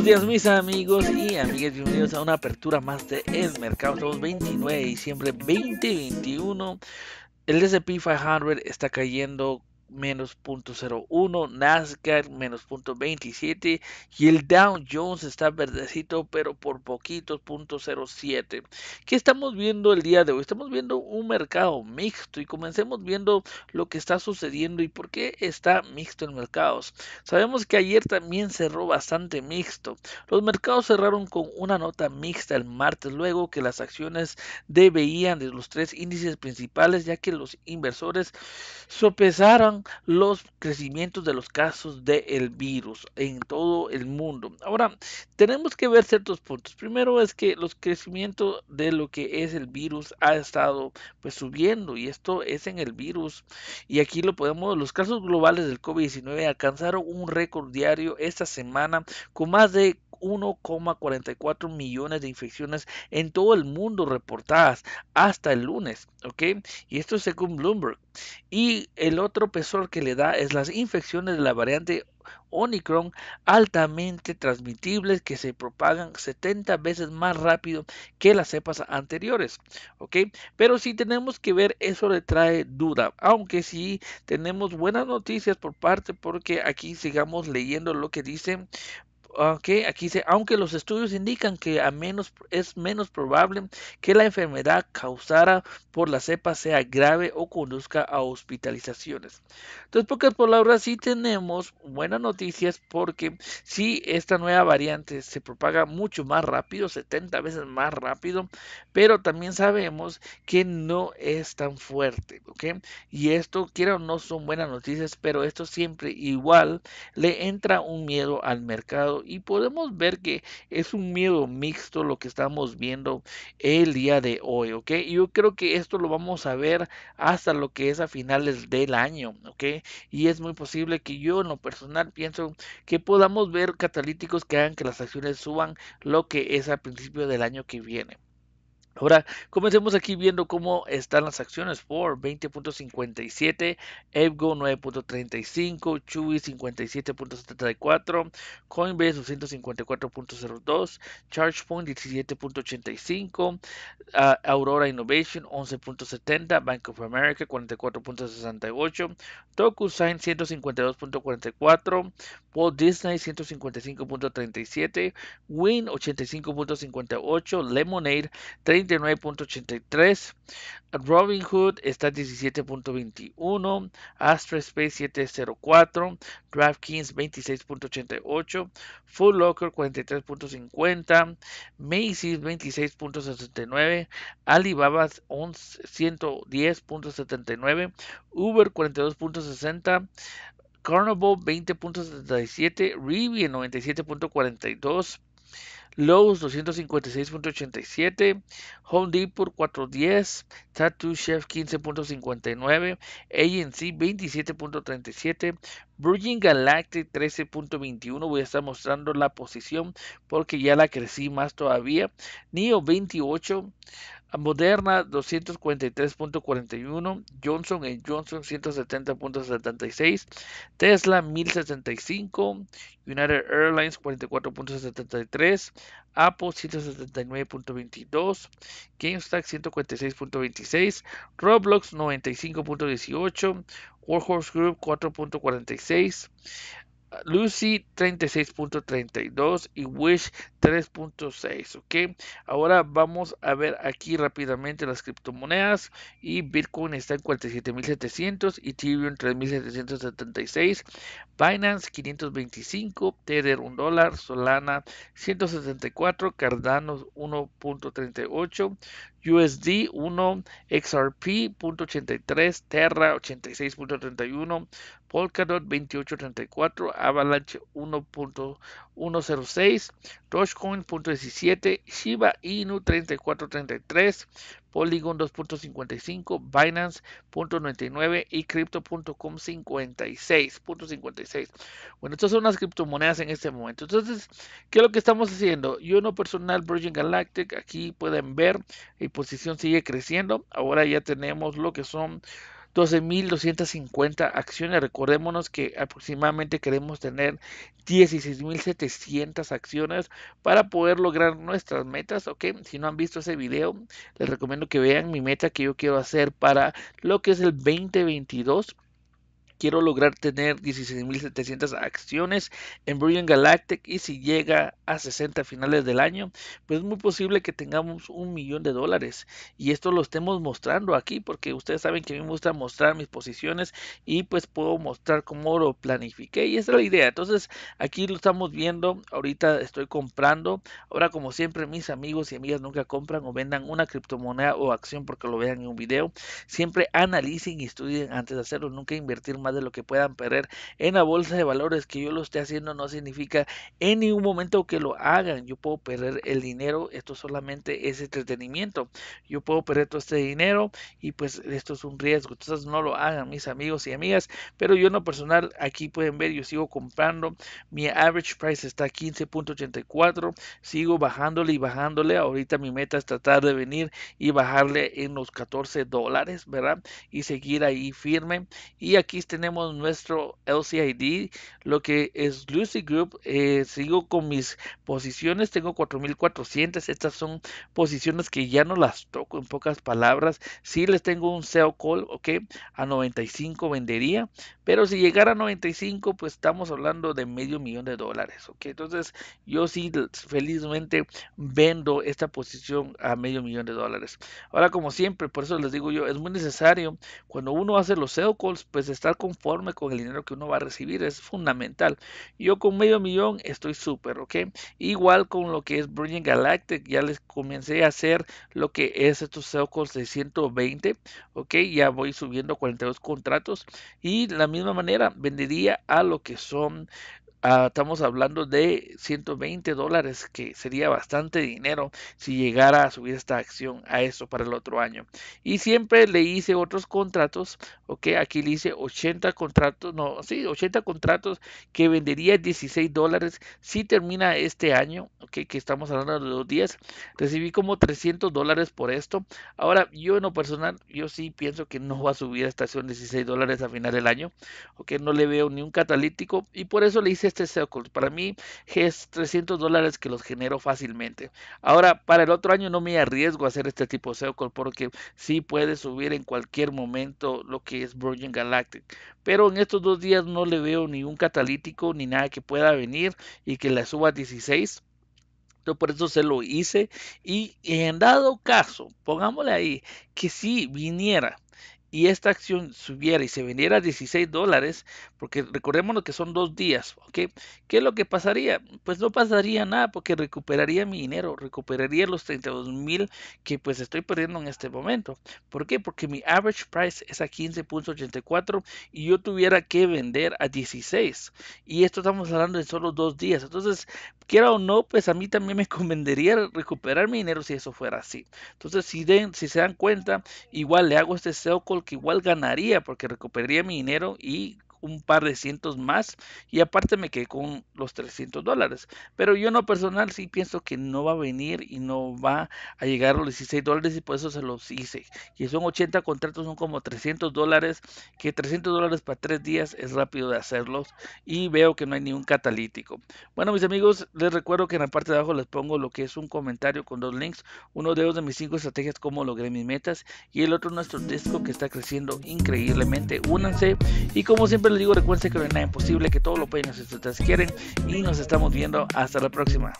Buenos días mis amigos y amigas, bienvenidos a una apertura más de El Mercado. Estamos 29 de diciembre 2021. El S&P 500 está cayendo menos 0.01, Nasdaq menos 0.27 y el Dow Jones está verdecito pero por poquitos 0.07. ¿Qué estamos viendo el día de hoy? Estamos viendo un mercado mixto y comencemos viendo lo que está sucediendo y por qué está mixto en mercados. Sabemos que ayer también cerró bastante mixto. Los mercados cerraron con una nota mixta el martes luego que las acciones veían de los tres índices principales ya que los inversores sopesaron los crecimientos de los casos del virus en todo el mundo. Ahora, tenemos que ver ciertos puntos. Primero es que los crecimientos de lo que es el virus ha estado pues subiendo y esto es en el virus y aquí lo podemos, los casos globales del COVID-19 alcanzaron un récord diario esta semana con más de 1,44 millones de infecciones en todo el mundo reportadas hasta el lunes, ¿ok? Y esto es según Bloomberg. Y el otro pues, que le da es las infecciones de la variante Omicron altamente transmitibles que se propagan 70 veces más rápido que las cepas anteriores. ¿Ok? Pero si tenemos que ver, eso le trae duda. Aunque sí tenemos buenas noticias por parte, porque aquí sigamos leyendo lo que dice aquí dice, aunque los estudios indican que a menos, es menos probable que la enfermedad causada por la cepa sea grave o conduzca a hospitalizaciones. Entonces, pocas palabras, sí tenemos buenas noticias porque si esta nueva variante se propaga mucho más rápido, 70 veces más rápido, pero también sabemos que no es tan fuerte, Y esto, quiero o no, son buenas noticias, pero esto siempre igual le entra un miedo al mercado y podemos ver que es un miedo mixto lo que estamos viendo el día de hoy, ¿ok? Yo creo que esto lo vamos a ver hasta lo que es a finales del año, ¿ok? Y es muy posible que yo en lo personal pienso que podamos ver catalíticos que hagan que las acciones suban lo que es a principio del año que viene. Ahora, comencemos aquí viendo cómo están las acciones. Ford 20.57, Evgo 9.35, Chewy 57.74, Coinbase 254.02, ChargePoint 17.85, ah, Aurora Innovation 11.70, Bank of America 44.68, DocuSign 152.44, Walt Disney 155.37, Win 85.58, Lemonade 30 Robin Robinhood está 17.21, Astrospace 7.04, DraftKings 26.88, Full Locker 43.50, Macy's 26.69, Alibaba 110.79, Uber 42.60, Carnival 20.77, Rivian 97.42, Lowe's 256.87, Home Depot 410, Tattoo Chef 15.59, ANC 27.37, Bridging Galactic 13.21, voy a estar mostrando la posición porque ya la crecí más todavía, NIO 28, Moderna 243.41, Johnson Johnson 170.76, Tesla 1075, United Airlines 44.73, Apple 179.22, GameStack 146.26, Roblox 95.18, Warhorse Group 4.46, Lucy 36.32 y Wish 3.6. Ok, ahora vamos a ver aquí rápidamente las criptomonedas. Y Bitcoin está en 47.700, Ethereum 3.776, Binance 525, Tether 1 dólar, Solana 174, Cardano 1.38, USD 1, XRP.83, Terra 86.31, Polkadot 28.34, Avalanche 1. 106, Dogecoin.17, Shiba Inu 3433, Polygon 2.55, Binance.99 y Crypto.com 56.56. Bueno, estas son las criptomonedas en este momento. Entonces, ¿qué es lo que estamos haciendo? Yo no personal Virgin Galactic, aquí pueden ver, mi posición sigue creciendo. Ahora ya tenemos lo que son 12.250 acciones. Recordémonos que aproximadamente queremos tener 16.700 acciones para poder lograr nuestras metas. Ok, si no han visto ese video, les recomiendo que vean mi meta que yo quiero hacer para lo que es el 2022. Quiero lograr tener 16.700 acciones en Brilliant Galactic y si llega a 60 finales del año, pues es muy posible que tengamos un millón de dólares. Y esto lo estemos mostrando aquí porque ustedes saben que a mí me gusta mostrar mis posiciones y pues puedo mostrar cómo lo planifiqué y esa es la idea. Entonces aquí lo estamos viendo, ahorita estoy comprando. Ahora como siempre mis amigos y amigas nunca compran o vendan una criptomoneda o acción porque lo vean en un video. Siempre analicen y estudien antes de hacerlo, nunca invertir de lo que puedan perder en la bolsa de valores, que yo lo esté haciendo no significa en ningún momento que lo hagan. Yo puedo perder el dinero, esto solamente es entretenimiento. Yo puedo perder todo este dinero y pues esto es un riesgo. Entonces no lo hagan mis amigos y amigas, pero yo en lo personal aquí pueden ver, yo sigo comprando, mi average price está 15.84, sigo bajándole y bajándole, ahorita mi meta es tratar de venir y bajarle en los 14 dólares, ¿verdad? Y seguir ahí firme. Y aquí está tenemos nuestro LCID, lo que es Lucy Group. Eh, sigo con mis posiciones, tengo 4.400. Estas son posiciones que ya no las toco en pocas palabras. Si sí les tengo un sell call, ok, a 95 vendería, pero si llegara a 95, pues estamos hablando de medio millón de dólares, ok. Entonces yo sí felizmente vendo esta posición a medio millón de dólares. Ahora como siempre, por eso les digo yo, es muy necesario cuando uno hace los sell calls, pues estar con conforme con el dinero que uno va a recibir, es fundamental. Yo con medio millón estoy súper, ¿ok? Igual con lo que es Bringing Galactic, ya les comencé a hacer lo que es estos SEOCOS de 120, ¿ok? Ya voy subiendo 42 contratos y de la misma manera vendería a lo que son Ah, estamos hablando de 120 dólares, que sería bastante dinero si llegara a subir esta acción a eso para el otro año. Y siempre le hice otros contratos, ok, aquí le hice 80 contratos, no, sí, 80 contratos que vendería 16 dólares si termina este año, ok, que estamos hablando de los días Recibí como 300 dólares por esto. Ahora, yo en lo personal, yo sí pienso que no va a subir a acción 16 dólares a final del año, ok, no le veo ni un catalítico y por eso le hice este SEOCOL Para mí es 300 dólares que los genero fácilmente. Ahora, para el otro año no me arriesgo a hacer este tipo de seocol porque si puede subir en cualquier momento lo que es Virgin Galactic. Pero en estos dos días no le veo ni un catalítico ni nada que pueda venir y que la suba a 16 por eso se lo hice. Y en dado caso, pongámosle ahí, que si viniera y esta acción subiera y se vendiera a 16 dólares, porque lo que son dos días, ¿ok? ¿Qué es lo que pasaría? Pues no pasaría nada porque recuperaría mi dinero, recuperaría los 32 mil que pues estoy perdiendo en este momento. ¿Por qué? Porque mi average price es a 15.84 y yo tuviera que vender a 16. Y esto estamos hablando de solo dos días. Entonces quiera o no, pues a mí también me convendría recuperar mi dinero si eso fuera así. Entonces, si, si se dan cuenta, igual le hago este sell que igual ganaría porque recuperaría mi dinero y un par de cientos más y aparte me quedé con los 300 dólares. Pero yo no personal sí pienso que no va a venir y no va a llegar los 16 dólares y por eso se los hice. Y son 80 contratos, son como 300 dólares, que 300 dólares para 3 días es rápido de hacerlos y veo que no hay ningún catalítico. Bueno mis amigos, les recuerdo que en la parte de abajo les pongo lo que es un comentario con dos links, uno de ellos de mis 5 estrategias cómo logré mis metas y el otro nuestro disco que está creciendo increíblemente. Únanse y como siempre les digo, recuerden que no es nada imposible, que todo lo pueden hacer si ustedes quieren y nos estamos viendo hasta la próxima.